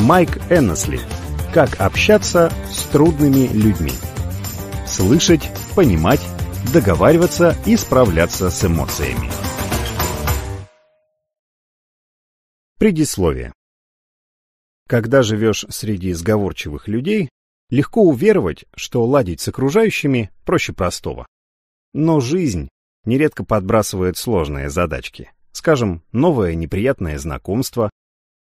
Майк Эннесли «Как общаться с трудными людьми». Слышать, понимать, договариваться и справляться с эмоциями. Предисловие. Когда живешь среди сговорчивых людей, легко уверовать, что ладить с окружающими проще простого. Но жизнь нередко подбрасывает сложные задачки. Скажем, новое неприятное знакомство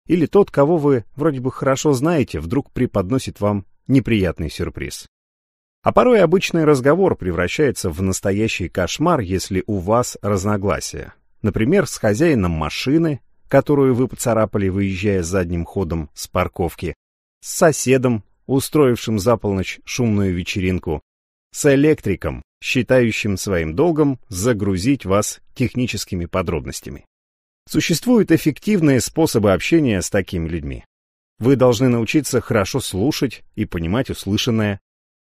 или тот, кого вы вроде бы хорошо знаете, вдруг преподносит вам неприятный сюрприз. А порой обычный разговор превращается в настоящий кошмар, если у вас разногласия. Например, с хозяином машины, которую вы поцарапали, выезжая задним ходом с парковки, с соседом, устроившим за полночь шумную вечеринку, с электриком, считающим своим долгом загрузить вас техническими подробностями. Существуют эффективные способы общения с такими людьми. Вы должны научиться хорошо слушать и понимать услышанное,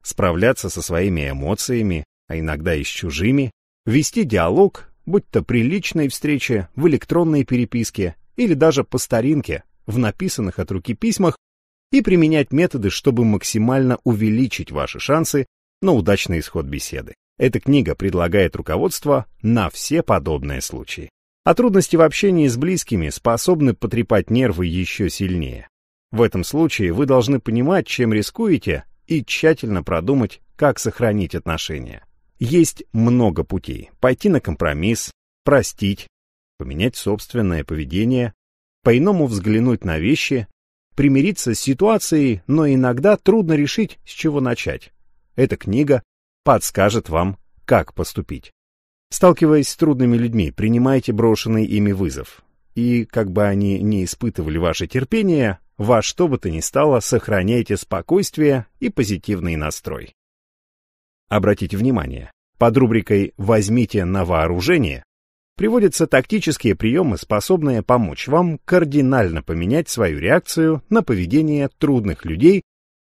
справляться со своими эмоциями, а иногда и с чужими, вести диалог, будь то при личной встрече, в электронной переписке или даже по старинке, в написанных от руки письмах, и применять методы, чтобы максимально увеличить ваши шансы на удачный исход беседы. Эта книга предлагает руководство на все подобные случаи а трудности в общении с близкими способны потрепать нервы еще сильнее. В этом случае вы должны понимать, чем рискуете, и тщательно продумать, как сохранить отношения. Есть много путей. Пойти на компромисс, простить, поменять собственное поведение, по-иному взглянуть на вещи, примириться с ситуацией, но иногда трудно решить, с чего начать. Эта книга подскажет вам, как поступить. Сталкиваясь с трудными людьми, принимайте брошенный ими вызов. И, как бы они ни испытывали ваше терпение, во что бы то ни стало, сохраняйте спокойствие и позитивный настрой. Обратите внимание, под рубрикой «Возьмите на вооружение» приводятся тактические приемы, способные помочь вам кардинально поменять свою реакцию на поведение трудных людей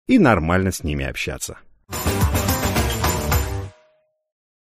и нормально с ними общаться.